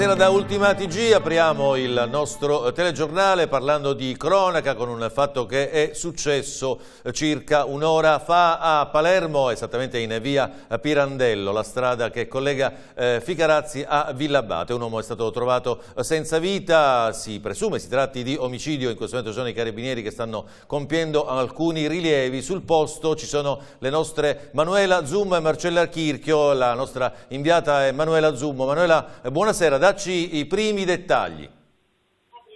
Buonasera da Ultima TG, apriamo il nostro eh, telegiornale parlando di cronaca con un fatto che è successo eh, circa un'ora fa a Palermo, esattamente in via eh, Pirandello, la strada che collega Ficarazzi a Villabate. Un uomo è stato trovato senza vita, si presume si tratti di omicidio, in questo momento sono i carabinieri che stanno compiendo alcuni rilievi. Sul posto ci sono le nostre Manuela Zoom e Marcella Chirchio, la nostra inviata è Manuela Zoom. Manuela, buonasera. Da Dacci i primi dettagli.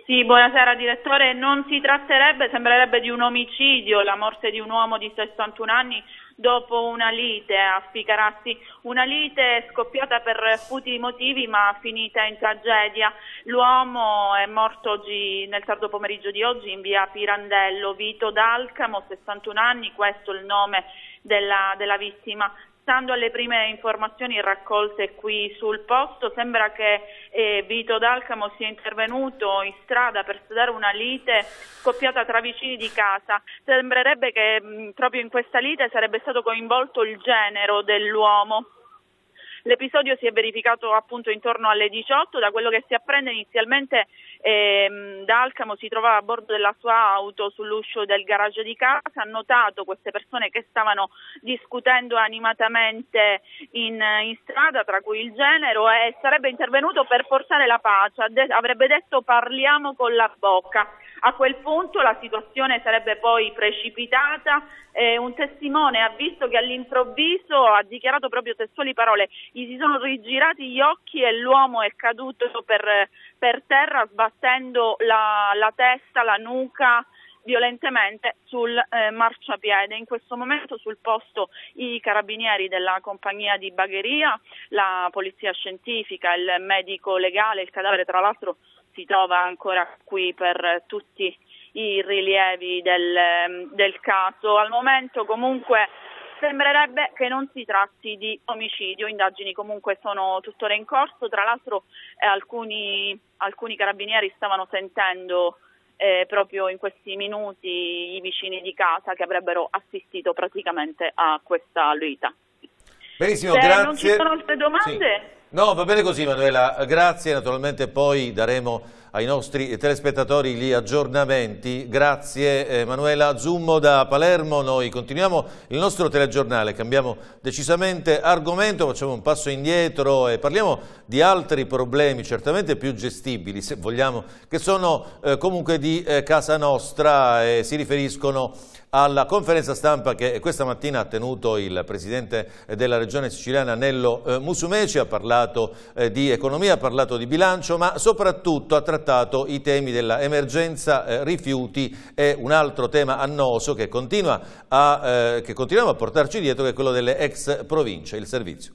Sì, buonasera direttore. Non si tratterebbe, sembrerebbe di un omicidio, la morte di un uomo di 61 anni dopo una lite a Ficarassi, una lite scoppiata per futili motivi ma finita in tragedia. L'uomo è morto oggi, nel tardo pomeriggio di oggi in via Pirandello, Vito D'Alcamo, 61 anni, questo è il nome della, della vittima. Stando alle prime informazioni raccolte qui sul posto, sembra che eh, Vito D'Alcamo sia intervenuto in strada per sedare una lite scoppiata tra vicini di casa. Sembrerebbe che mh, mm, proprio in questa lite sarebbe stato coinvolto il genero dell'uomo. L'episodio si è verificato appunto intorno alle 18, da quello che si apprende inizialmente ehm, D'Alcamo si trovava a bordo della sua auto sull'uscio del garage di casa, ha notato queste persone che stavano discutendo animatamente in, in strada, tra cui il genero, e sarebbe intervenuto per portare la pace, avrebbe detto parliamo con la bocca. A quel punto la situazione sarebbe poi precipitata. Eh, un testimone ha visto che all'improvviso, ha dichiarato proprio testuali parole, gli si sono rigirati gli occhi e l'uomo è caduto per, per terra sbattendo la, la testa, la nuca violentemente sul eh, marciapiede. In questo momento sul posto i carabinieri della compagnia di bagheria, la polizia scientifica, il medico legale, il cadavere tra l'altro si trova ancora qui per tutti i rilievi del, del caso. Al momento comunque sembrerebbe che non si tratti di omicidio, indagini comunque sono tuttora in corso, tra l'altro eh, alcuni, alcuni carabinieri stavano sentendo eh, proprio in questi minuti i vicini di casa che avrebbero assistito praticamente a questa luita. Benissimo, Se grazie. non ci sono altre domande? Sì. No, va bene così Manuela, grazie, naturalmente poi daremo ai nostri telespettatori gli aggiornamenti. Grazie Emanuela eh, Zummo da Palermo. Noi continuiamo il nostro telegiornale, cambiamo decisamente argomento, facciamo un passo indietro e parliamo di altri problemi certamente più gestibili, se vogliamo, che sono eh, comunque di eh, casa nostra e eh, si riferiscono alla conferenza stampa che questa mattina ha tenuto il Presidente della Regione siciliana Nello eh, Musumeci, ha parlato eh, di economia, ha parlato di bilancio, ma soprattutto ha trattato i temi dell'emergenza eh, rifiuti e un altro tema annoso che, continua a, che continuiamo a portarci dietro che è quello delle ex province, il servizio.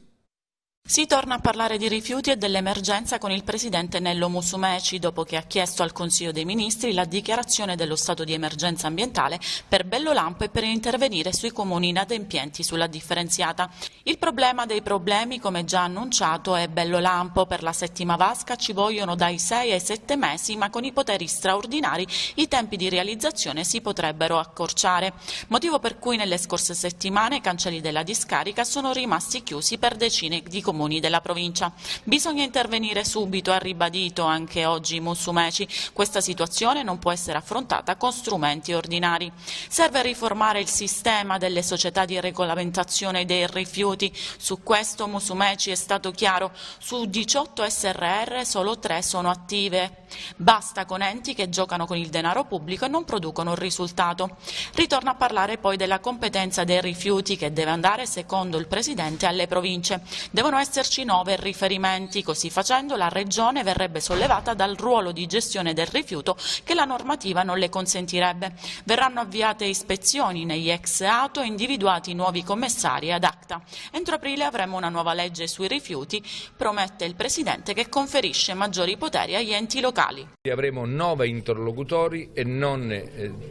Si torna a parlare di rifiuti e dell'emergenza con il presidente Nello Musumeci dopo che ha chiesto al Consiglio dei Ministri la dichiarazione dello stato di emergenza ambientale per Bellolampo e per intervenire sui comuni inadempienti sulla differenziata. Il problema dei problemi, come già annunciato, è Bellolampo. Per la settima vasca ci vogliono dai 6 ai 7 mesi, ma con i poteri straordinari i tempi di realizzazione si potrebbero accorciare. Motivo per cui nelle scorse settimane i cancelli della discarica sono rimasti chiusi per decine di comuni comuni della provincia. Bisogna intervenire subito, ha ribadito anche oggi Mussumeci. Questa situazione non può essere affrontata con strumenti ordinari. Serve riformare il sistema delle società di regolamentazione dei rifiuti. Su questo Musumeci è stato chiaro. Su 18 SRR solo 3 sono attive. Basta con enti che giocano con il denaro pubblico e non producono un risultato. Ritorna a parlare poi della competenza dei rifiuti che deve andare, secondo il Presidente, alle province. Devono esserci nove riferimenti. Così facendo la Regione verrebbe sollevata dal ruolo di gestione del rifiuto che la normativa non le consentirebbe. Verranno avviate ispezioni negli ex ATO e individuati nuovi commissari ad acta. Entro aprile avremo una nuova legge sui rifiuti, promette il Presidente che conferisce maggiori poteri agli enti locali. Avremo nove interlocutori e non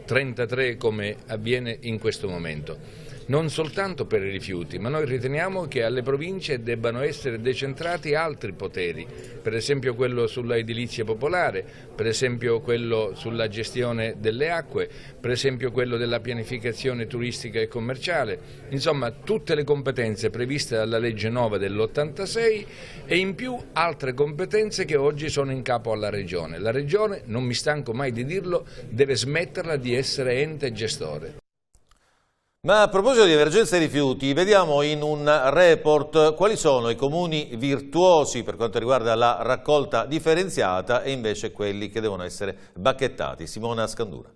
33 eh, come avviene in questo momento non soltanto per i rifiuti, ma noi riteniamo che alle province debbano essere decentrati altri poteri, per esempio quello sulla edilizia popolare, per esempio quello sulla gestione delle acque, per esempio quello della pianificazione turistica e commerciale, insomma tutte le competenze previste dalla legge 9 dell'86 e in più altre competenze che oggi sono in capo alla Regione. La Regione, non mi stanco mai di dirlo, deve smetterla di essere ente gestore. Ma a proposito di emergenza rifiuti, vediamo in un report quali sono i comuni virtuosi per quanto riguarda la raccolta differenziata e invece quelli che devono essere bacchettati. Simona Scandura.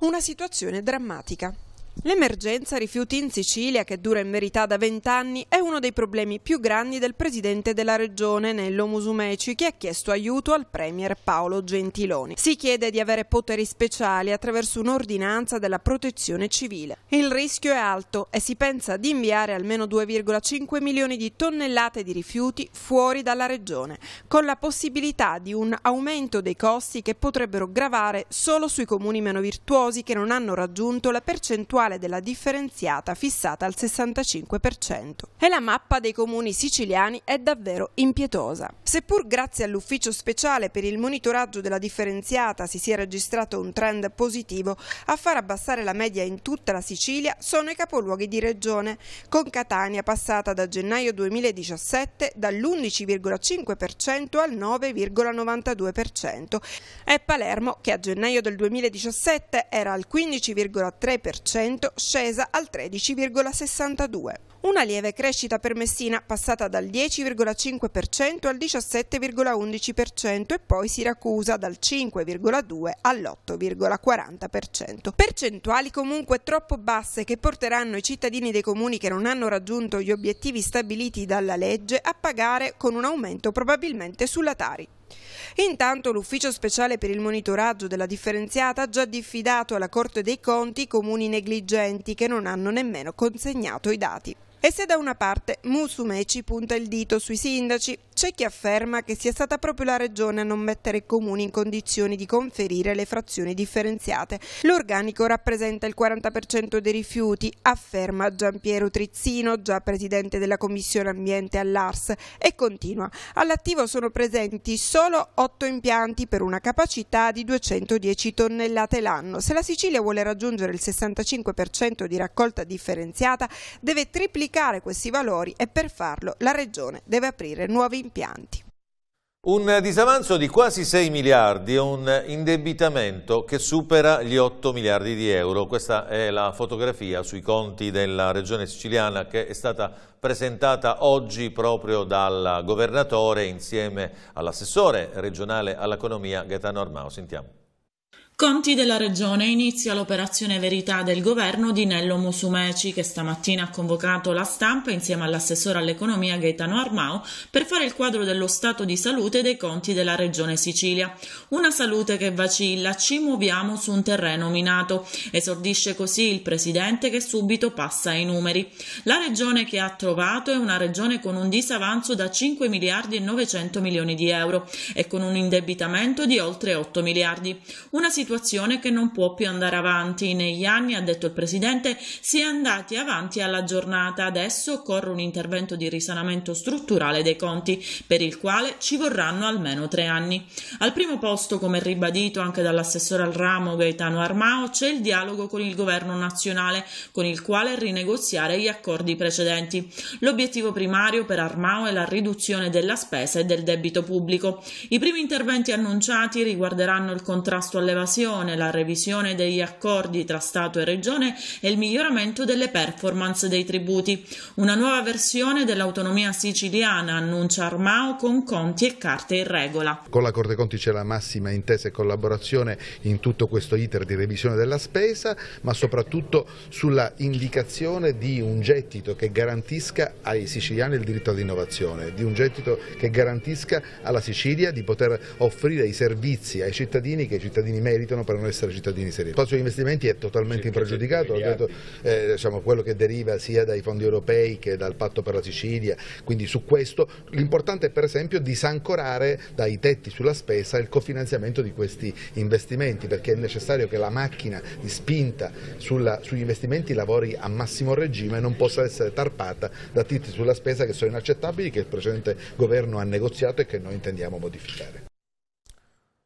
Una situazione drammatica. L'emergenza rifiuti in Sicilia, che dura in verità da vent'anni, è uno dei problemi più grandi del presidente della regione, Nello Musumeci, che ha chiesto aiuto al premier Paolo Gentiloni. Si chiede di avere poteri speciali attraverso un'ordinanza della protezione civile. Il rischio è alto e si pensa di inviare almeno 2,5 milioni di tonnellate di rifiuti fuori dalla regione, con la possibilità di un aumento dei costi che potrebbero gravare solo sui comuni meno virtuosi che non hanno raggiunto la percentuale percentuale della differenziata fissata al 65%. E la mappa dei comuni siciliani è davvero impietosa. Seppur grazie all'ufficio speciale per il monitoraggio della differenziata si sia registrato un trend positivo, a far abbassare la media in tutta la Sicilia sono i capoluoghi di regione, con Catania passata da gennaio 2017 dall'11,5% al 9,92% e Palermo che a gennaio del 2017 era al 15,3% scesa al 13,62. Una lieve crescita per Messina passata dal 10,5% al 17,11% e poi Siracusa dal 5,2 all'8,40%. Percentuali comunque troppo basse che porteranno i cittadini dei comuni che non hanno raggiunto gli obiettivi stabiliti dalla legge a pagare con un aumento probabilmente sulla Tari. Intanto l'Ufficio speciale per il monitoraggio della differenziata ha già diffidato alla Corte dei Conti comuni negligenti che non hanno nemmeno consegnato i dati. E se da una parte Musumeci punta il dito sui sindaci, c'è chi afferma che sia stata proprio la Regione a non mettere i comuni in condizioni di conferire le frazioni differenziate. L'organico rappresenta il 40% dei rifiuti, afferma Giampiero Trizzino, già presidente della Commissione Ambiente all'ARS, e continua. All'attivo sono presenti solo 8 impianti per una capacità di 210 tonnellate l'anno. Se la Sicilia vuole raggiungere il 65% di raccolta differenziata, deve triplicare questi valori e per farlo la Regione deve aprire nuovi impianti impianti. Un disavanzo di quasi 6 miliardi e un indebitamento che supera gli 8 miliardi di euro. Questa è la fotografia sui conti della regione siciliana che è stata presentata oggi proprio dal governatore insieme all'assessore regionale all'economia Gaetano Armao. Sentiamo. Conti della Regione inizia l'operazione verità del governo di Nello Musumeci che stamattina ha convocato la stampa insieme all'assessore all'economia Gaetano Armao per fare il quadro dello stato di salute dei conti della Regione Sicilia. Una salute che vacilla, ci muoviamo su un terreno minato. Esordisce così il presidente che subito passa ai numeri. La regione che ha trovato è una regione con un disavanzo da 5 miliardi e 900 milioni di euro e con un indebitamento di oltre 8 miliardi. Una situazione situazione che non può più andare avanti. Negli anni, ha detto il presidente, si è andati avanti alla giornata. Adesso occorre un intervento di risanamento strutturale dei conti, per il quale ci vorranno almeno tre anni. Al primo posto, come ribadito anche dall'assessore al ramo Gaetano Armao, c'è il dialogo con il governo nazionale, con il quale rinegoziare gli accordi precedenti. L'obiettivo primario per Armao è la riduzione della spesa e del debito pubblico. I primi interventi annunciati riguarderanno il contrasto all'evasione l'innovazione, la revisione degli accordi tra Stato e Regione e il miglioramento delle performance dei tributi. Una nuova versione dell'autonomia siciliana annuncia Armao con conti e carte in regola. Con la Corte Conti c'è la massima intesa e collaborazione in tutto questo iter di revisione della spesa, ma soprattutto sulla indicazione di un gettito che garantisca ai siciliani il diritto all'innovazione, di un gettito che garantisca alla Sicilia di poter offrire i servizi ai cittadini che i cittadini meritano meritano per non essere cittadini seri. Il spazio di investimenti è totalmente impregiudicato, detto, eh, diciamo, quello che deriva sia dai fondi europei che dal patto per la Sicilia, quindi su questo l'importante è per esempio disancorare dai tetti sulla spesa il cofinanziamento di questi investimenti perché è necessario che la macchina di spinta sulla, sugli investimenti lavori a massimo regime e non possa essere tarpata da tetti sulla spesa che sono inaccettabili, che il precedente governo ha negoziato e che noi intendiamo modificare.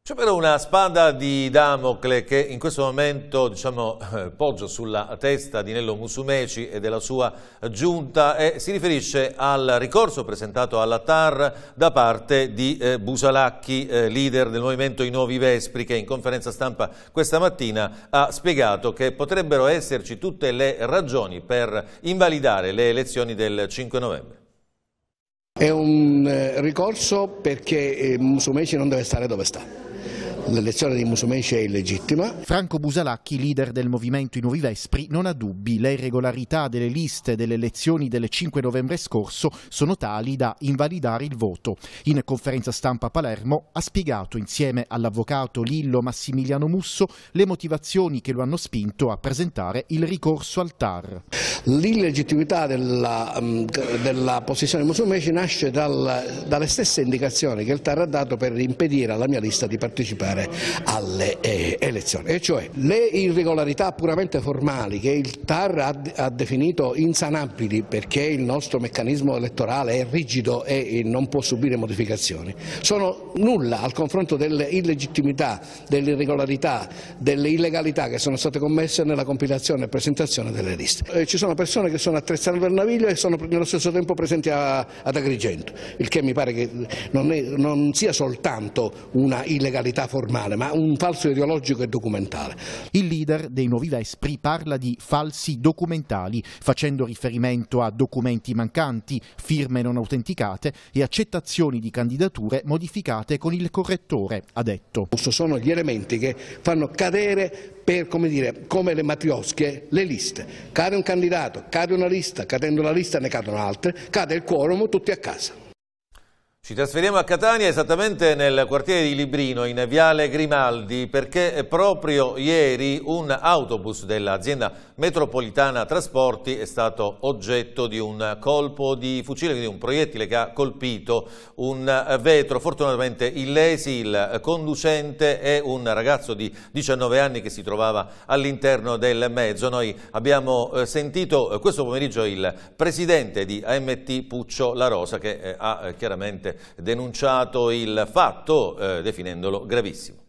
C'è però una spada di Damocle che in questo momento diciamo, eh, poggia sulla testa di Nello Musumeci e della sua giunta e si riferisce al ricorso presentato alla TAR da parte di eh, Busalacchi, eh, leader del movimento I Nuovi Vespri, che in conferenza stampa questa mattina ha spiegato che potrebbero esserci tutte le ragioni per invalidare le elezioni del 5 novembre. È un ricorso perché Musumeci non deve stare dove sta l'elezione di Musumeci è illegittima. Franco Busalacchi, leader del movimento I Nuovi Vespri, non ha dubbi. Le irregolarità delle liste delle elezioni del 5 novembre scorso sono tali da invalidare il voto. In conferenza stampa a Palermo ha spiegato insieme all'avvocato Lillo Massimiliano Musso le motivazioni che lo hanno spinto a presentare il ricorso al TAR. L'illegittimità della, mm, della posizione Musumeci nasce dal, dalle stesse indicazioni che il TAR ha dato per impedire alla mia lista di partecipare partecipare alle eh, elezioni, e cioè le irregolarità puramente formali che il TAR ha, ha definito insanabili perché il nostro meccanismo elettorale è rigido e non può subire modificazioni, sono nulla al confronto delle illegittimità, delle irregolarità, delle illegalità che sono state commesse nella compilazione e presentazione delle liste. Ci sono persone che sono attrezzate Trezzano Naviglio e sono nello stesso tempo presenti a, ad Agrigento, il che mi pare che non, è, non sia soltanto una illegalità formale normale, ma un falso ideologico e documentale. Il leader dei Noviva Vespri parla di falsi documentali, facendo riferimento a documenti mancanti, firme non autenticate e accettazioni di candidature modificate con il correttore, ha detto. Sono gli elementi che fanno cadere per, come, dire, come le matriosche, le liste. Cade un candidato, cade una lista, cadendo la lista ne cadono altre, cade il quorum, tutti a casa. Ci trasferiamo a Catania, esattamente nel quartiere di Librino, in Viale Grimaldi, perché proprio ieri un autobus dell'azienda metropolitana Trasporti è stato oggetto di un colpo di fucile, quindi un proiettile che ha colpito un vetro. Fortunatamente illesi il conducente e un ragazzo di 19 anni che si trovava all'interno del mezzo. Noi abbiamo eh, sentito eh, questo pomeriggio il presidente di AMT Puccio La Rosa che eh, ha chiaramente denunciato il fatto, eh, definendolo gravissimo.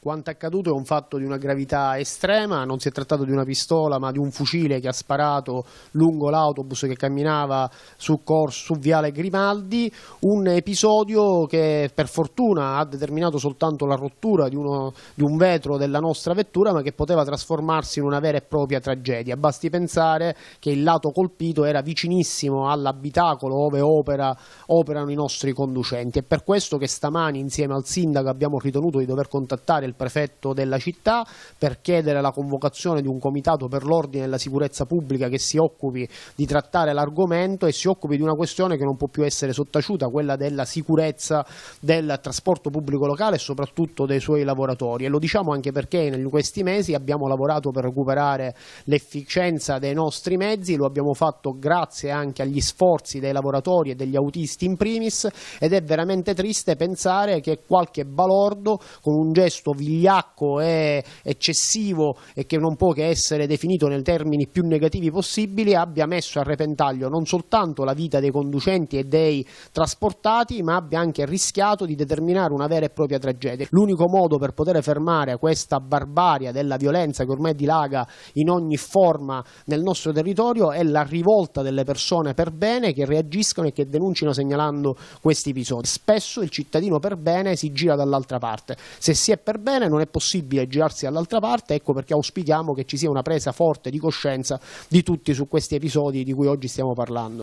Quanto accaduto è un fatto di una gravità estrema, non si è trattato di una pistola ma di un fucile che ha sparato lungo l'autobus che camminava su, corso, su Viale Grimaldi, un episodio che per fortuna ha determinato soltanto la rottura di, uno, di un vetro della nostra vettura ma che poteva trasformarsi in una vera e propria tragedia. Basti pensare che il lato colpito era vicinissimo all'abitacolo dove opera, operano i nostri conducenti È per questo che stamani insieme al sindaco abbiamo ritenuto di dover contattare il prefetto della città per chiedere la convocazione di un comitato per l'ordine e la sicurezza pubblica che si occupi di trattare l'argomento e si occupi di una questione che non può più essere sottaciuta, quella della sicurezza del trasporto pubblico locale e soprattutto dei suoi lavoratori. E lo diciamo anche perché in questi mesi abbiamo lavorato per recuperare l'efficienza dei nostri mezzi, lo abbiamo fatto grazie anche agli sforzi dei lavoratori e degli autisti in primis ed è veramente triste pensare che qualche balordo con un gesto vigliacco e eccessivo e che non può che essere definito nei termini più negativi possibili, abbia messo a repentaglio non soltanto la vita dei conducenti e dei trasportati, ma abbia anche rischiato di determinare una vera e propria tragedia. L'unico modo per poter fermare questa barbaria della violenza che ormai dilaga in ogni forma nel nostro territorio è la rivolta delle persone per bene che reagiscono e che denunciano segnalando questi episodi. Spesso il cittadino per bene si gira dall'altra parte. Se si è per bene bene, non è possibile girarsi dall'altra parte, ecco perché auspichiamo che ci sia una presa forte di coscienza di tutti su questi episodi di cui oggi stiamo parlando.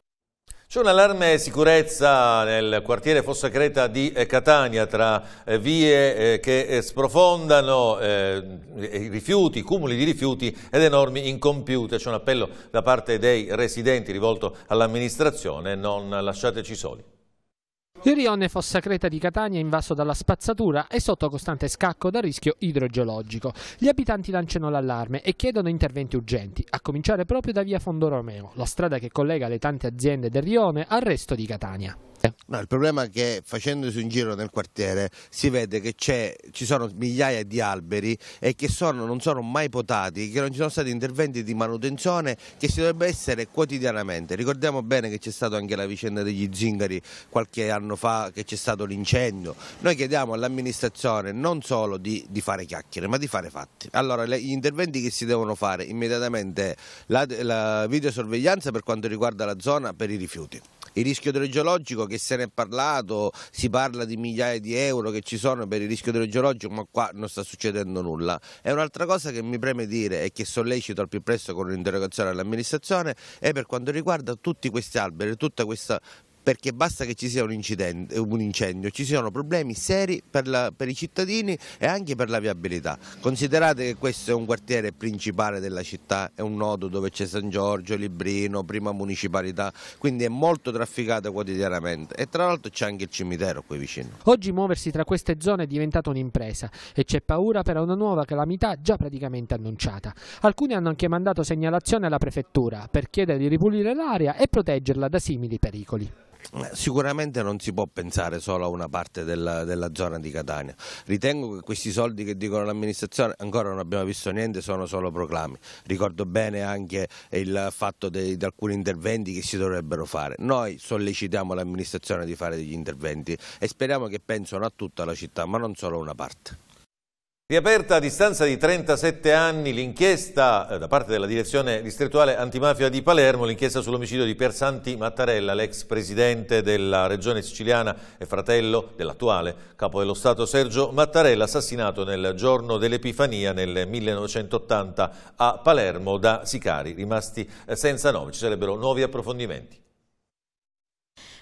C'è un allarme sicurezza nel quartiere Fossa Creta di eh, Catania tra eh, vie eh, che sprofondano, rifiuti, cumuli di rifiuti ed enormi incompiute. C'è un appello da parte dei residenti rivolto all'amministrazione, non lasciateci soli. Il rione fossa creta di Catania, invaso dalla spazzatura è sotto costante scacco da rischio idrogeologico. Gli abitanti lanciano l'allarme e chiedono interventi urgenti, a cominciare proprio da via Fondo Romeo, la strada che collega le tante aziende del Rione al resto di Catania. No, il problema è che facendosi un giro nel quartiere si vede che ci sono migliaia di alberi e che sono, non sono mai potati, che non ci sono stati interventi di manutenzione che si dovrebbe essere quotidianamente. Ricordiamo bene che c'è stata anche la vicenda degli zingari qualche anno fa, che c'è stato l'incendio. Noi chiediamo all'amministrazione non solo di, di, fare chiacchiere, ma di fare fatti. Allora, gli interventi che si devono fare immediatamente la, la videosorveglianza per quanto riguarda la zona per i rifiuti. Il rischio idrogeologico che se ne è parlato, si parla di migliaia di euro che ci sono per il rischio idrogeologico, ma qua non sta succedendo nulla. E un'altra cosa che mi preme dire e che sollecito al più presto con un'interrogazione all'amministrazione è per quanto riguarda tutti questi alberi, tutta questa perché basta che ci sia un, un incendio, ci siano problemi seri per, la, per, i cittadini e anche per la viabilità. Considerate che questo è un quartiere principale della città, è un nodo dove c'è San Giorgio, Librino, prima municipalità, quindi è molto trafficata quotidianamente e tra l'altro c'è anche il cimitero qui vicino. Oggi muoversi tra queste zone è diventata un'impresa e c'è paura per una nuova calamità già praticamente annunciata. Alcuni hanno anche mandato segnalazione alla prefettura per chiedere di ripulire l'area e proteggerla da simili pericoli. Eh, sicuramente non si può pensare solo a una parte della, della, zona di Catania. Ritengo che questi soldi che dicono l'amministrazione ancora non abbiamo visto niente, sono solo proclami. Ricordo bene anche il fatto di alcuni interventi che si dovrebbero fare. Noi sollecitiamo l'amministrazione di fare degli interventi e speriamo che pensano a tutta la città, ma non solo a una parte. Riaperta a distanza di 37 anni l'inchiesta eh, da parte della direzione distrettuale antimafia di Palermo, l'inchiesta sull'omicidio di Piersanti Mattarella, l'ex presidente della regione siciliana e fratello dell'attuale capo dello Stato Sergio Mattarella, assassinato nel giorno dell'Epifania nel 1980 a Palermo da sicari rimasti eh, senza nome. Ci sarebbero nuovi approfondimenti.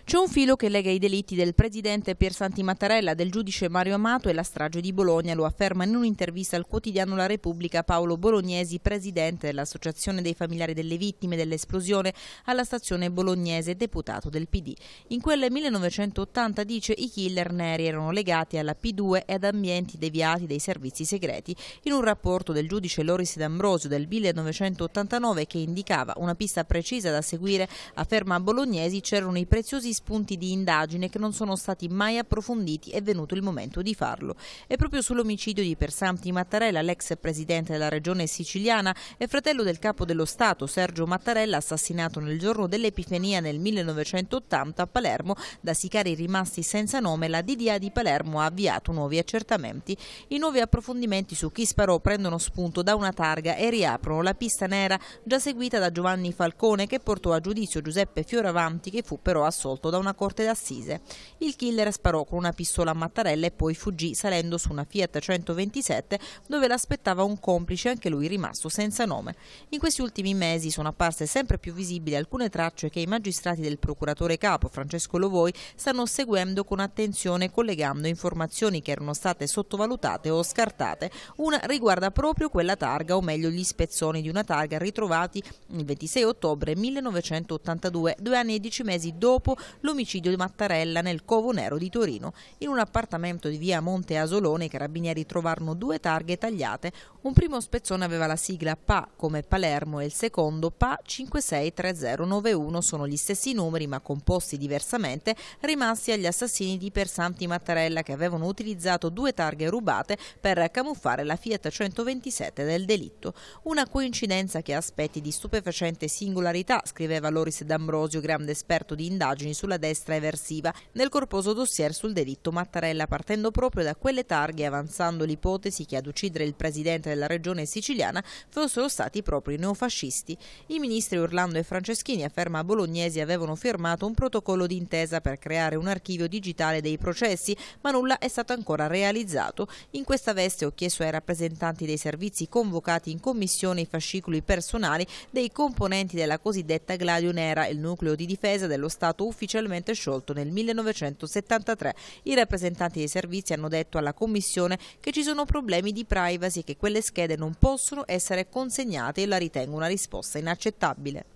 C'è un filo che lega i delitti del presidente Piersanti Mattarella, del giudice Mario Amato e la strage di Bologna, lo afferma in un'intervista al quotidiano La Repubblica Paolo Bolognesi, presidente dell'Associazione dei familiari delle vittime dell'esplosione alla stazione bolognese, deputato del PD. In quel 1980, dice, i killer neri erano legati alla P2 e ad ambienti deviati dai servizi segreti, in un rapporto del giudice Loris D'Ambrosio del 1989 che indicava una pista precisa da seguire, afferma Bolognesi, c'erano i preziosi spunti di indagine che non sono stati mai approfonditi, è venuto il momento di farlo. E proprio sull'omicidio di Persanti Mattarella, l'ex presidente della regione siciliana e fratello del capo dello Stato Sergio Mattarella, assassinato nel giorno dell'Epifania nel 1980 a Palermo da sicari rimasti senza nome, la DDA di Palermo ha avviato nuovi accertamenti. I nuovi approfondimenti su chi sparò prendono spunto da una targa e riaprono la pista nera già seguita da Giovanni Falcone che portò a giudizio Giuseppe Fioravanti che fu però assolto morto da una corte d'assise. Il killer sparò con una pistola a Mattarella e poi fuggì salendo su una Fiat 127 dove l'aspettava un complice, anche lui rimasto senza nome. In questi ultimi mesi sono apparse sempre più visibili alcune tracce che i magistrati del procuratore capo Francesco Lovoi stanno seguendo con attenzione collegando informazioni che erano state sottovalutate o scartate. Una riguarda proprio quella targa, o meglio gli spezzoni di una targa ritrovati il 26 ottobre 1982, due anni e dieci mesi dopo l'omicidio di Mattarella nel Covo Nero di Torino. In un appartamento di via Monte Asolone i carabinieri trovarono due targhe tagliate. Un primo spezzone aveva la sigla PA come Palermo e il secondo PA 563091 sono gli stessi numeri ma composti diversamente rimasti agli assassini di Persanti Mattarella che avevano utilizzato due targhe rubate per camuffare la Fiat 127 del delitto. Una coincidenza che ha aspetti di stupefacente singolarità, scriveva Loris D'Ambrosio, grande esperto di indagini sulla destra eversiva nel corposo dossier sul delitto Mattarella, partendo proprio da quelle targhe avanzando l'ipotesi che ad uccidere il presidente della regione siciliana fossero stati proprio i neofascisti. I ministri Orlando e Franceschini, afferma Bolognesi, avevano firmato un protocollo d'intesa per creare un archivio digitale dei processi, ma nulla è stato ancora realizzato. In questa veste ho chiesto ai rappresentanti dei servizi convocati in commissione i fascicoli personali dei componenti della cosiddetta Gladio Nera, il nucleo di difesa dello Stato ufficiale ufficialmente sciolto nel 1973. I rappresentanti dei servizi hanno detto alla Commissione che ci sono problemi di privacy e che quelle schede non possono essere consegnate e la ritengo una risposta inaccettabile.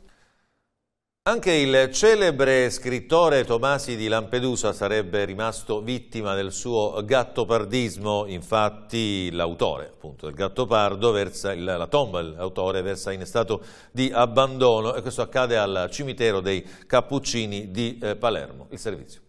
Anche il celebre scrittore Tomasi di Lampedusa sarebbe rimasto vittima del suo gattopardismo, infatti l'autore appunto del gattopardo, versa, la tomba dell'autore versa in stato di abbandono e questo accade al cimitero dei Cappuccini di eh, Palermo. Il servizio.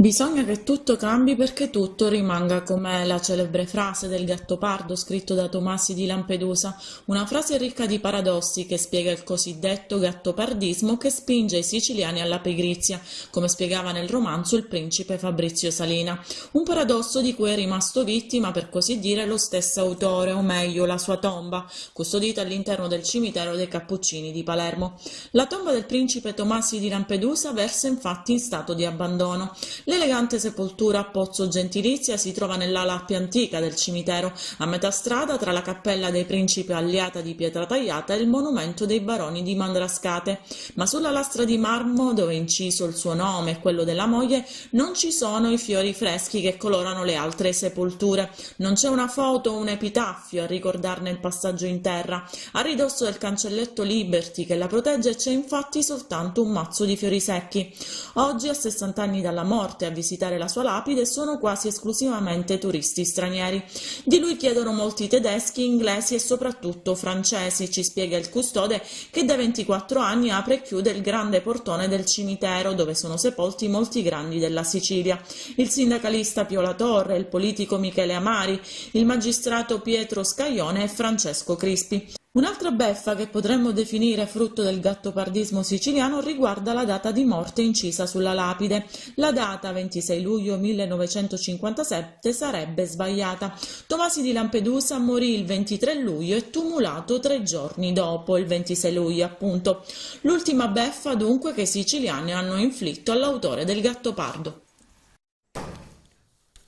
Bisogna che tutto cambi perché tutto rimanga com'è, la celebre frase del gatto pardo scritto da Tomasi di Lampedusa, una frase ricca di paradossi che spiega il cosiddetto gattopardismo che spinge i siciliani alla pigrizia, come spiegava nel romanzo il principe Fabrizio Salina. Un paradosso di cui è rimasto vittima, per così dire, lo stesso autore, o meglio la sua tomba, custodita all'interno del cimitero dei Cappuccini di Palermo. La tomba del principe Tomasi di Lampedusa versa infatti in stato di abbandono. L'elegante sepoltura a Pozzo Gentilizia si trova nell'ala più antica del cimitero, a metà strada tra la Cappella dei Principi Alliata di Pietra Tagliata e il Monumento dei Baroni di Mandrascate, ma sulla lastra di marmo dove è inciso il suo nome e quello della moglie non ci sono i fiori freschi che colorano le altre sepolture, non c'è una foto o un epitaffio a ricordarne il passaggio in terra. A ridosso del cancelletto Liberty che la protegge c'è infatti soltanto un mazzo di fiori secchi. Oggi, a 60 anni dalla morte, morte a visitare la sua lapide sono quasi esclusivamente turisti stranieri. Di lui chiedono molti tedeschi, inglesi e soprattutto francesi, ci spiega il custode che da 24 anni apre e chiude il grande portone del cimitero dove sono sepolti molti grandi della Sicilia. Il sindacalista Piola Torre, il politico Michele Amari, il magistrato Pietro Scaglione e Francesco Crispi. Un'altra beffa che potremmo definire frutto del gattopardismo siciliano riguarda la data di morte incisa sulla lapide. La data 26 luglio 1957 sarebbe sbagliata. Tomasi di Lampedusa morì il 23 luglio e tumulato tre giorni dopo, il 26 luglio appunto. L'ultima beffa dunque che i siciliani hanno inflitto all'autore del gattopardo.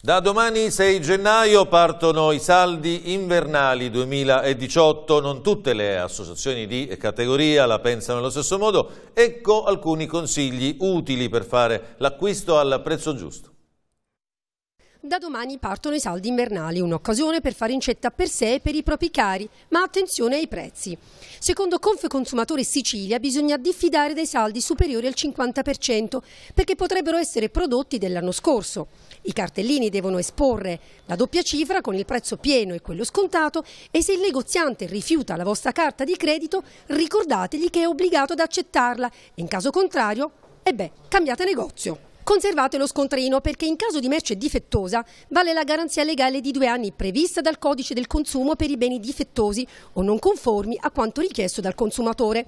Da domani 6 gennaio partono i saldi invernali 2018, non tutte le associazioni di categoria la pensano allo stesso modo, ecco alcuni consigli utili per fare l'acquisto al prezzo giusto. Da domani partono i saldi invernali, un'occasione per fare incetta per sé e per i propri cari, ma attenzione ai prezzi. Secondo Consumatore Sicilia bisogna diffidare dai saldi superiori al 50% perché potrebbero essere prodotti dell'anno scorso. I cartellini devono esporre la doppia cifra con il prezzo pieno e quello scontato e se il negoziante rifiuta la vostra carta di credito ricordategli che è obbligato ad accettarla e in caso contrario, e eh beh, cambiate negozio. Conservate lo scontrino perché in caso di merce difettosa vale la garanzia legale di due anni prevista dal codice del consumo per i beni difettosi o non conformi a quanto richiesto dal consumatore.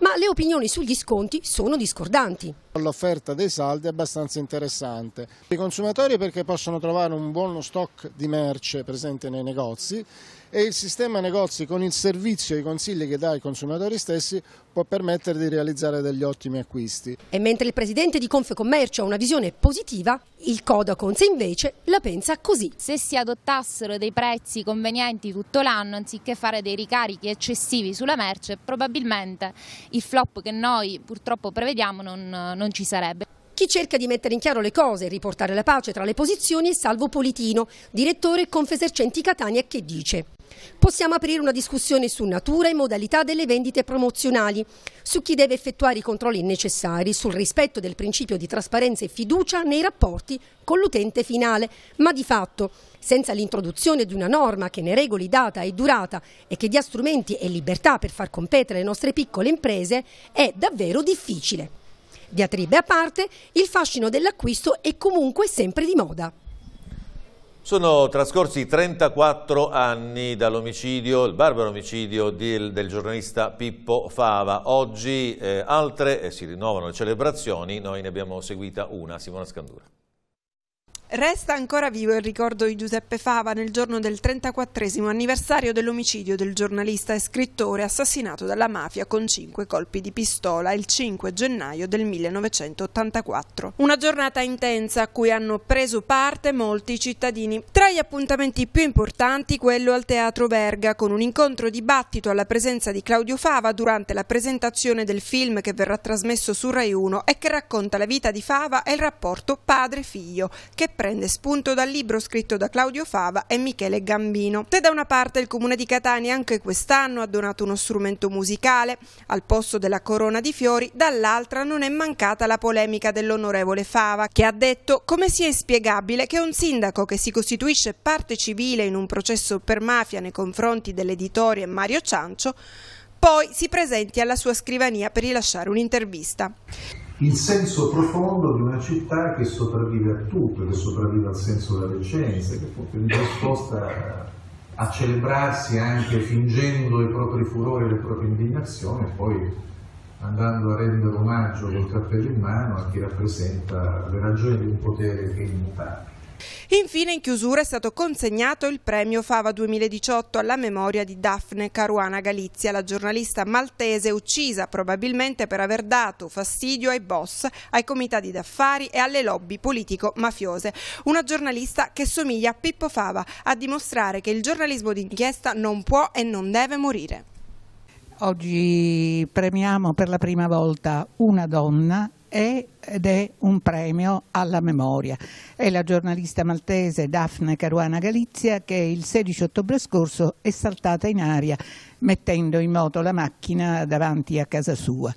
Ma le opinioni sugli sconti sono discordanti. L'offerta dei saldi è abbastanza interessante. I consumatori perché possono trovare un buono stock di merce presente nei negozi e il sistema negozi con il servizio e i consigli che dà ai consumatori stessi può permettere di realizzare degli ottimi acquisti. E mentre il presidente di Confecommercio ha una visione positiva, il Codacons invece la pensa così. Se si adottassero dei prezzi convenienti tutto l'anno anziché fare dei ricarichi eccessivi sulla merce, probabilmente il flop che noi purtroppo prevediamo non, non ci sarebbe. Chi cerca di mettere in chiaro le cose e riportare la pace tra le posizioni è Salvo Politino, direttore Confesercenti Catania, che dice Possiamo aprire una discussione su natura e modalità delle vendite promozionali, su chi deve effettuare i controlli necessari, sul rispetto del principio di trasparenza e fiducia nei rapporti con l'utente finale, ma di fatto, senza l'introduzione di una norma che ne regoli data e durata e che dia strumenti e libertà per far competere le nostre piccole imprese, è davvero difficile. Diatribe a parte, il fascino dell'acquisto è comunque sempre di moda. Sono trascorsi 34 anni dall'omicidio, il barbaro omicidio del, del, giornalista Pippo Fava. Oggi eh, altre eh, si rinnovano le celebrazioni, noi ne abbiamo seguita una, Simona Scandura. Resta ancora vivo il ricordo di Giuseppe Fava nel giorno del 34 anniversario dell'omicidio del giornalista e scrittore assassinato dalla mafia con cinque colpi di pistola il 5 gennaio del 1984. Una giornata intensa a cui hanno preso parte molti cittadini. Tra gli appuntamenti più importanti quello al Teatro Verga con un incontro dibattito alla presenza di Claudio Fava durante la presentazione del film che verrà trasmesso su Rai 1 e che racconta la vita di Fava e il rapporto padre-figlio che prende spunto dal libro scritto da Claudio Fava e Michele Gambino. Se da una parte il comune di Catania anche quest'anno ha donato uno strumento musicale al posto della corona di fiori, dall'altra non è mancata la polemica dell'onorevole Fava che ha detto come sia inspiegabile che un sindaco che si costituisce parte civile in un processo per mafia nei confronti dell'editore Mario Ciancio poi si presenti alla sua scrivania per rilasciare un'intervista il senso profondo di una città che sopravvive a tutto, che sopravvive al senso della decenza, che è disposta a celebrarsi anche fingendo i propri furori e le proprie indignazioni e poi andando a rendere omaggio col cappello in mano a chi rappresenta le ragioni di un potere che è immutabile. Infine in chiusura è stato consegnato il premio Fava 2018 alla memoria di Daphne Caruana Galizia, la giornalista maltese uccisa probabilmente per aver dato fastidio ai boss, ai comitati d'affari e alle lobby politico-mafiose. Una giornalista che somiglia a Pippo Fava a dimostrare che il giornalismo d'inchiesta non può e non deve morire. Oggi premiamo per la prima volta una donna ed è un premio alla memoria. È la giornalista maltese Daphne Caruana Galizia che il 16 ottobre scorso è saltata in aria mettendo in moto la macchina davanti a casa sua.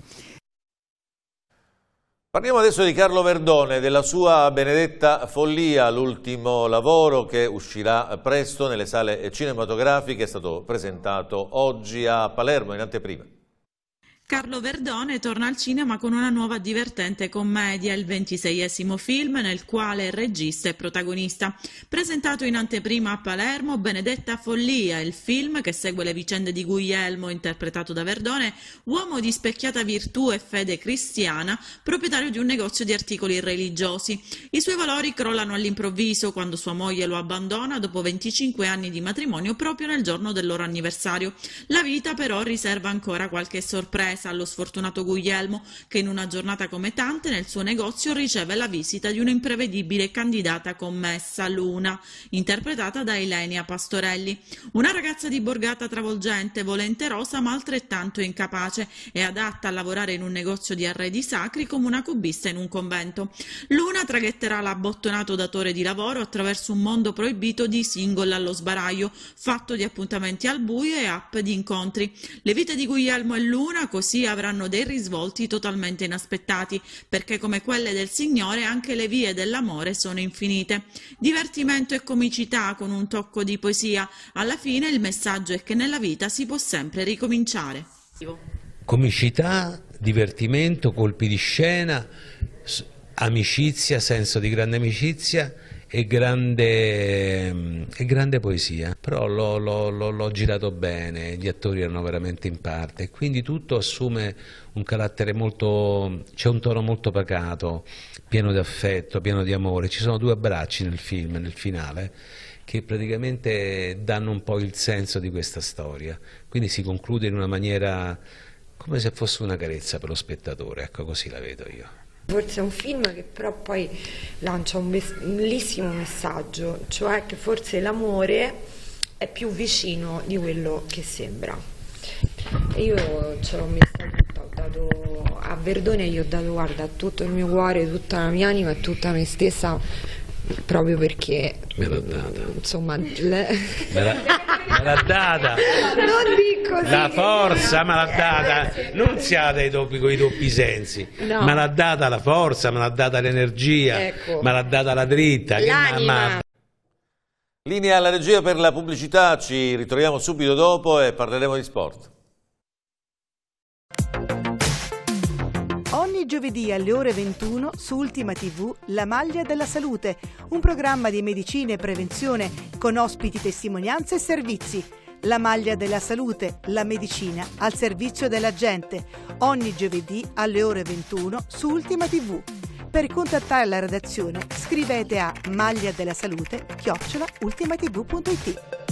Parliamo adesso di Carlo Verdone, della sua Benedetta Follia, l'ultimo lavoro che uscirà presto nelle sale cinematografiche, è stato presentato oggi a Palermo in anteprima. Carlo Verdone torna al cinema con una nuova divertente commedia, il ventiseiesimo film nel quale il regista è protagonista. Presentato in anteprima a Palermo, Benedetta Follia, il film che segue le vicende di Guglielmo, interpretato da Verdone, uomo di specchiata virtù e fede cristiana, proprietario di un negozio di articoli religiosi. I suoi valori crollano all'improvviso quando sua moglie lo abbandona dopo 25 anni di matrimonio proprio nel giorno del loro anniversario. La vita però riserva ancora qualche sorpresa sorpresa allo sfortunato Guglielmo che in una giornata come tante nel suo negozio riceve la visita di un'imprevedibile candidata commessa, Luna, interpretata da Elenia Pastorelli. Una ragazza di borgata travolgente, volenterosa ma altrettanto incapace e adatta a lavorare in un negozio di arredi sacri come una cubista in un convento. Luna traghetterà l'abbottonato datore di lavoro attraverso un mondo proibito di single allo sbaraglio, fatto di appuntamenti al buio e app di incontri. Le vite di Guglielmo e Luna, così così avranno dei risvolti totalmente inaspettati, perché come quelle del Signore anche le vie dell'amore sono infinite. Divertimento e comicità con un tocco di poesia, alla fine il messaggio è che nella vita si può sempre ricominciare. Comicità, divertimento, colpi di scena, amicizia, senso di grande amicizia, è grande, e grande poesia, però l'ho girato bene, gli attori erano veramente in parte, quindi tutto assume un carattere molto, c'è un tono molto pacato, pieno di affetto, pieno di amore, ci sono due abbracci nel film, nel finale, che praticamente danno un po' il senso di questa storia, quindi si conclude in una maniera come se fosse una carezza per lo spettatore, ecco così la vedo io. Forse è un film che però poi lancia un bellissimo messaggio, cioè che forse l'amore è più vicino di quello che sembra. io ce l'ho messa tutta, ho dato a Verdone, gli ho dato guarda tutto il mio cuore, tutta la mia anima e tutta me stessa proprio perché me l'ha data mm, insomma le... me, la, me l'ha data non dico la forza me l'ha data non siate doppi, con i doppi sensi no. me l'ha data la forza me l'ha data l'energia ecco. me l'ha data la dritta l'anima linea alla regia per la pubblicità ci ritroviamo subito dopo e parleremo di sport giovedì alle ore 21 su Ultima TV La Maglia della Salute, un programma di medicina e prevenzione con ospiti, testimonianze e servizi. La maglia della salute, la medicina al servizio della gente. Ogni giovedì alle ore 21 su Ultima TV. Per contattare la redazione scrivete a magliadella salute chiocciolaultimatv.it.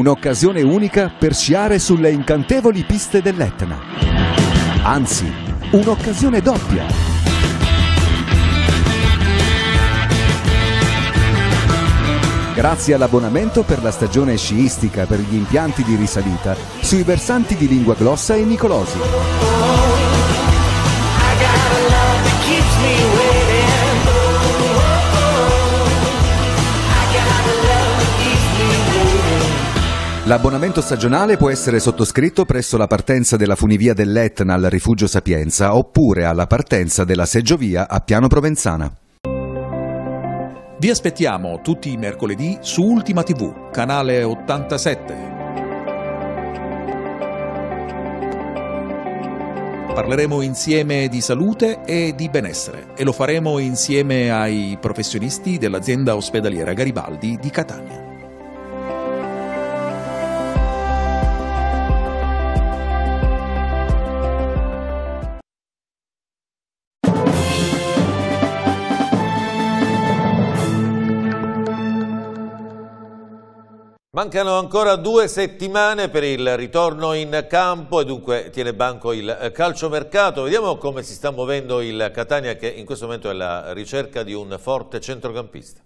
un'occasione unica per sciare sulle incantevoli piste dell'Etna. Anzi, un'occasione doppia. Grazie all'abbonamento per la stagione sciistica per gli impianti di risalita sui versanti di Lingua Glossa e Nicolosi. L'abbonamento stagionale può essere sottoscritto presso la partenza della funivia dell'Etna al Rifugio Sapienza oppure alla partenza della seggiovia a Piano Provenzana. Vi aspettiamo tutti i mercoledì su Ultima TV, canale 87. Parleremo insieme di salute e di benessere e lo faremo insieme ai professionisti dell'azienda ospedaliera Garibaldi di Catania. Mancano ancora due settimane per il ritorno in campo e dunque tiene banco il eh, calciomercato. Vediamo come si sta muovendo il Catania che in questo momento è alla ricerca di un forte centrocampista.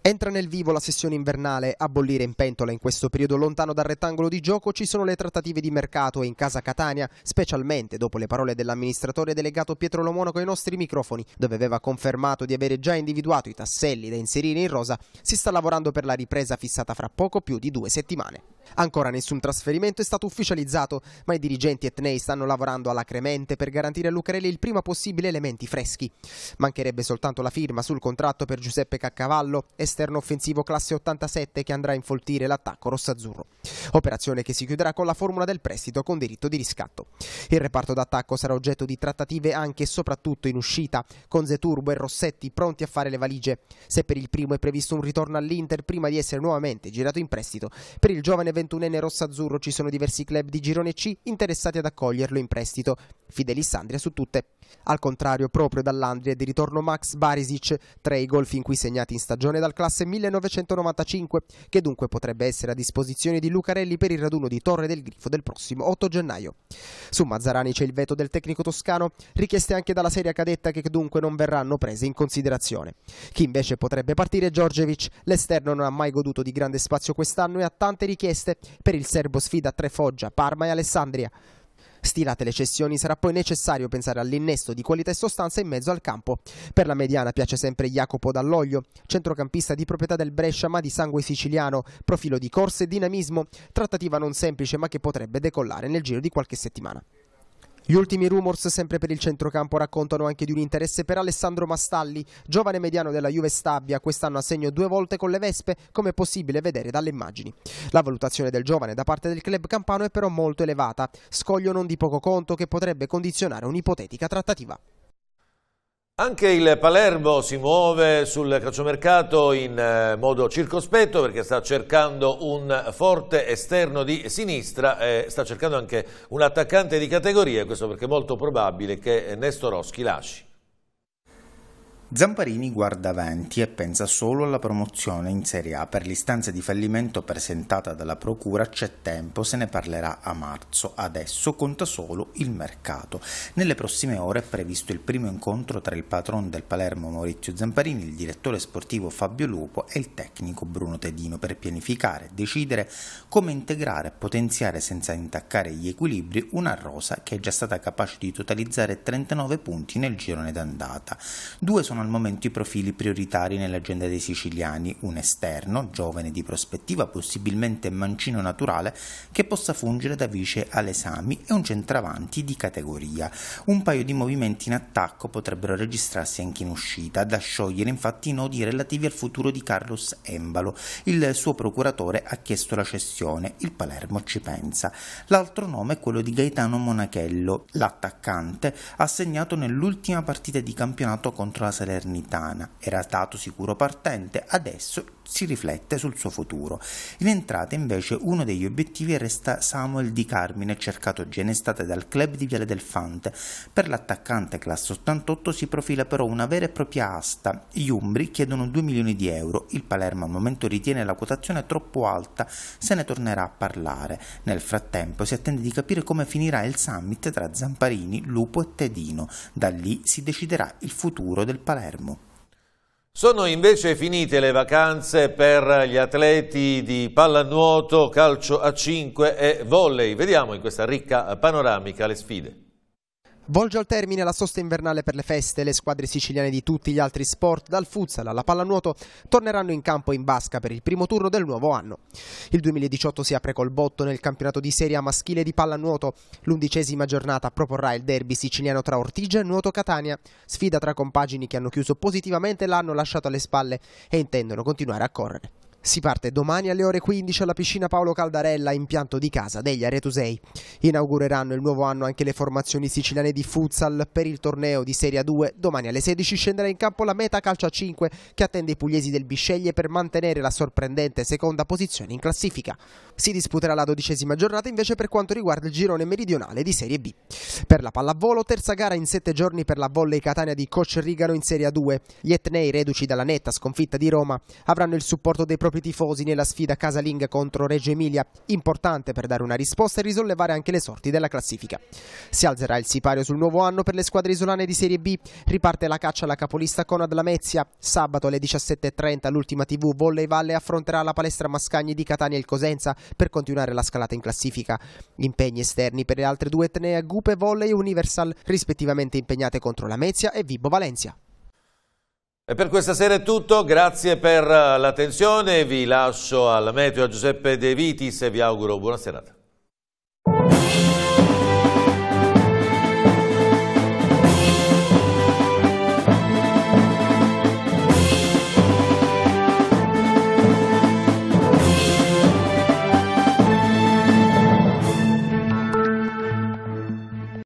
Entra nel vivo la sessione invernale, a bollire in pentola in questo periodo lontano dal rettangolo di gioco ci sono le trattative di mercato e in casa Catania, specialmente dopo le parole dell'amministratore delegato Pietro Lomonaco ai nostri microfoni, dove aveva confermato di avere già individuato i tasselli da inserire in rosa, si sta lavorando per la ripresa fissata fra poco più di due settimane. Ancora nessun trasferimento è stato ufficializzato, ma i dirigenti etnei stanno lavorando alacremente per garantire all'Ucrelli il prima possibile elementi freschi. Mancherebbe soltanto la firma sul contratto per Giuseppe Caccavallo, esterno offensivo classe 87 che andrà a infoltire l'attacco rossazzurro. Operazione che si chiuderà con la formula del prestito con diritto di riscatto. Il reparto d'attacco sarà oggetto di trattative anche e soprattutto in uscita, con Zeturbo e Rossetti pronti a fare le valigie. Se per il primo è previsto un ritorno all'Inter prima di essere nuovamente girato in prestito, per il giovane ventunenne rossazzurro ci sono diversi club di Girone C interessati ad accoglierlo in prestito. Fidelissandria su tutte. Al contrario, proprio dall'Andria è di ritorno Max Barisic, tra i gol fin qui segnati in stagione dal classe 1995, che dunque potrebbe essere a disposizione di Lucarelli per il raduno di Torre del Grifo del prossimo 8 gennaio. Su Mazzarani c'è il veto del tecnico toscano, richieste anche dalla serie cadetta che dunque non verranno prese in considerazione. Chi invece potrebbe partire è Giorgevic, l'esterno non ha mai goduto di grande spazio quest'anno e ha tante richieste richieste per il serbo sfida tre Foggia, Parma e Alessandria. Stilate le cessioni sarà poi necessario pensare all'innesto di qualità e sostanza in mezzo al campo. Per la mediana piace sempre Jacopo Dall'Oglio, centrocampista di proprietà del Brescia ma di sangue siciliano, profilo di corsa e dinamismo, trattativa non semplice ma che potrebbe decollare nel giro di qualche settimana. Gli ultimi rumors sempre per il centrocampo raccontano anche di un interesse per Alessandro Mastalli, giovane mediano della Juve Stabia, quest'anno a segno due volte con le Vespe, come è possibile vedere dalle immagini. La valutazione del giovane da parte del club campano è però molto elevata, scoglio non di poco conto che potrebbe condizionare un'ipotetica trattativa. Anche il Palermo si muove sul calciomercato in eh, modo circospetto perché sta cercando un forte esterno di sinistra e sta cercando anche un attaccante di categoria, questo perché è molto probabile che Nestoroschi lasci. Zamparini guarda avanti e pensa solo alla promozione in Serie A. Per l'istanza di fallimento presentata dalla Procura c'è tempo, se ne parlerà a marzo. Adesso conta solo il mercato. Nelle prossime ore è previsto il primo incontro tra il patron del Palermo Maurizio Zamparini, il direttore sportivo Fabio Lupo e il tecnico Bruno Tedino per pianificare e decidere come integrare e potenziare senza intaccare gli equilibri una rosa che è già stata capace di totalizzare 39 punti nel girone d'andata. Due sono sono al momento i profili prioritari nell'agenda dei siciliani, un esterno, giovane di prospettiva, possibilmente mancino naturale, che possa fungere da vice all'esami e un centravanti di categoria. Un paio di movimenti in attacco potrebbero registrarsi anche in uscita, da sciogliere infatti i nodi relativi al futuro di Carlos Embalo. Il suo procuratore ha chiesto la cessione, il Palermo ci pensa. L'altro nome è quello di Gaetano Monachello, l'attaccante assegnato nell'ultima partita di campionato contro la Salernitana salernitana. Era stato sicuro partente, adesso si riflette sul suo futuro. In entrata invece uno degli obiettivi resta Samuel Di Carmine, cercato già in estate dal club di Viale del Fante. Per l'attaccante classe 88 si profila però una vera e propria asta. Gli Umbri chiedono 2 milioni di euro, il Palermo al momento ritiene la quotazione troppo alta, se ne tornerà a parlare. Nel frattempo si attende di capire come finirà il summit tra Zamparini, Lupo e Tedino. Da lì si deciderà il futuro del Palermo. Sono invece finite le vacanze per gli atleti di pallanuoto, calcio a 5 e volley. Vediamo in questa ricca panoramica le sfide. Volge al termine la sosta invernale per le feste, le squadre siciliane di tutti gli altri sport, dal futsal alla pallanuoto, torneranno in campo in basca per il primo turno del nuovo anno. Il 2018 si apre col botto nel campionato di Serie A maschile di pallanuoto. L'undicesima giornata proporrà il derby siciliano tra Ortigia e Nuoto Catania, sfida tra compagini che hanno chiuso positivamente l'anno lasciato alle spalle e intendono continuare a correre. Si parte domani alle ore 15 alla piscina Paolo Caldarella, impianto di casa degli Aretusei. Inaugureranno il nuovo anno anche le formazioni siciliane di futsal per il torneo di Serie 2. Domani alle 16 scenderà in campo la meta calcia 5 che attende i pugliesi del Bisceglie per mantenere la sorprendente seconda posizione in classifica. Si disputerà la dodicesima giornata invece per quanto riguarda il girone meridionale di Serie B. Per la pallavolo, terza gara in sette giorni per la volley Catania di Coach Rigano in Serie 2. Gli etnei reduci dalla netta sconfitta di Roma avranno il supporto dei propri propri tifosi nella sfida casalinga contro Reggio Emilia, importante per dare una risposta e risollevare anche le sorti della classifica. Si alzerà il sipario sul nuovo anno per le squadre isolane di Serie B, riparte la caccia alla capolista Conad Lamezia, sabato alle 17.30 l'ultima TV Volley Valle affronterà la palestra Mascagni di Catania e il Cosenza per continuare la scalata in classifica. Impegni esterni per le altre due etnee Gupe Volley e Universal, rispettivamente impegnate contro Lamezia e Vibo Valencia. E per questa sera è tutto, grazie per eh, l'attenzione, vi lascio al meteo Giuseppe De Vitis e vi auguro buona serata.